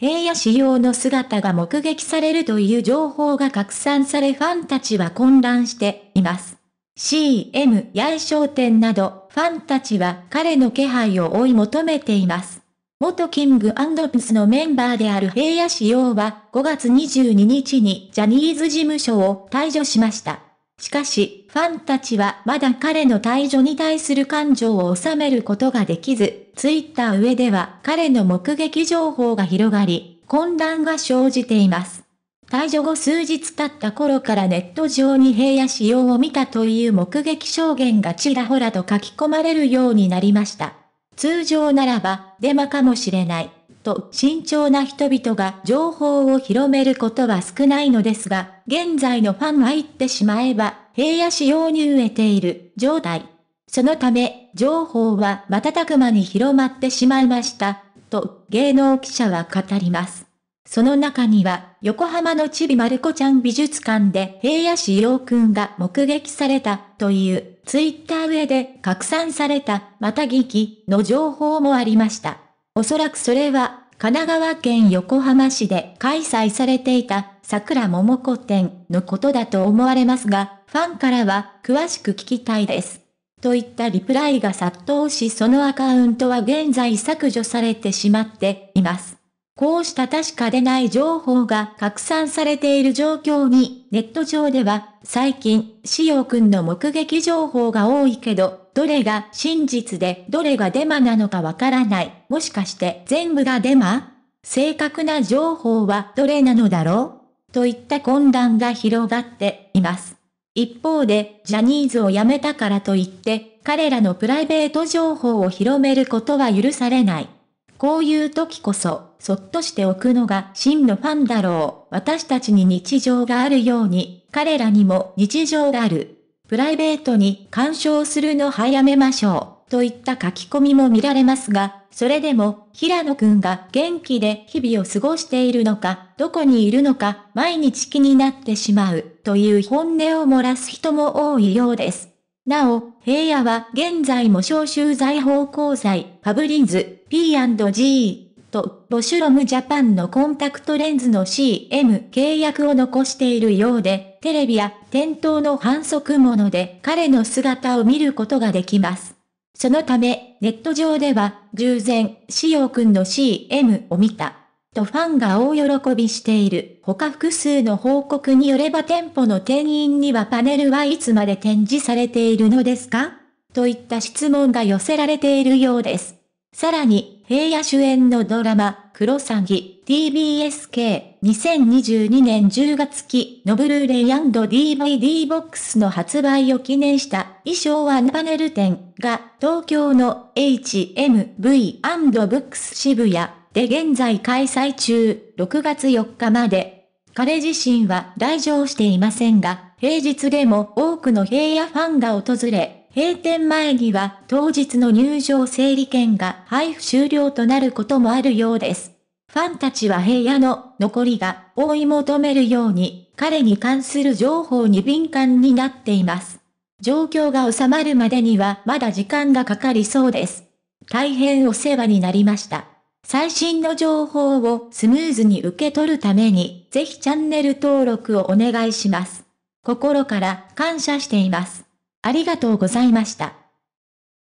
平野仕様の姿が目撃されるという情報が拡散されファンたちは混乱しています。CM や重商店など、ファンたちは彼の気配を追い求めています。元キングピスのメンバーである平野仕様は5月22日にジャニーズ事務所を退所しました。しかし、ファンたちはまだ彼の退場に対する感情を収めることができず、ツイッター上では彼の目撃情報が広がり、混乱が生じています。退場後数日経った頃からネット上に平野仕様を見たという目撃証言がちらほらと書き込まれるようになりました。通常ならば、デマかもしれない。と、慎重な人々が情報を広めることは少ないのですが、現在のファンは言ってしまえば、平野市用に植えている状態。そのため、情報は瞬く間に広まってしまいました、と芸能記者は語ります。その中には、横浜のちびまる子ちゃん美術館で平野市陽くんが目撃されたというツイッター上で拡散された、また劇の情報もありました。おそらくそれは、神奈川県横浜市で開催されていた桜桃子展のことだと思われますが、ファンからは詳しく聞きたいです。といったリプライが殺到しそのアカウントは現在削除されてしまっています。こうした確かでない情報が拡散されている状況に、ネット上では、最近、しおくんの目撃情報が多いけど、どれが真実でどれがデマなのかわからない。もしかして全部がデマ正確な情報はどれなのだろうといった混乱が広がっています。一方で、ジャニーズを辞めたからといって、彼らのプライベート情報を広めることは許されない。こういう時こそ、そっとしておくのが真のファンだろう。私たちに日常があるように、彼らにも日常がある。プライベートに干渉するの早めましょう。といった書き込みも見られますが、それでも、平野くんが元気で日々を過ごしているのか、どこにいるのか、毎日気になってしまう、という本音を漏らす人も多いようです。なお、平野は現在も招集財宝公債、パブリーズ、P&G、と、ボシュロムジャパンのコンタクトレンズの CM 契約を残しているようで、テレビや店頭の反則物で彼の姿を見ることができます。そのため、ネット上では、従前、しおくんの CM を見た。とファンが大喜びしている。他複数の報告によれば店舗の店員にはパネルはいつまで展示されているのですかといった質問が寄せられているようです。さらに、平野主演のドラマ、クロサギ TBSK 2022年10月期のブルーレイ &DVD ボックスの発売を記念した衣装ワンパネル展が東京の HMV&BOOKS 渋谷で現在開催中6月4日まで彼自身は来場していませんが平日でも多くの平野ファンが訪れ閉店前には当日の入場整理券が配布終了となることもあるようです。ファンたちは平野の残りが追い求めるように、彼に関する情報に敏感になっています。状況が収まるまでにはまだ時間がかかりそうです。大変お世話になりました。最新の情報をスムーズに受け取るために、ぜひチャンネル登録をお願いします。心から感謝しています。ありがとうございました。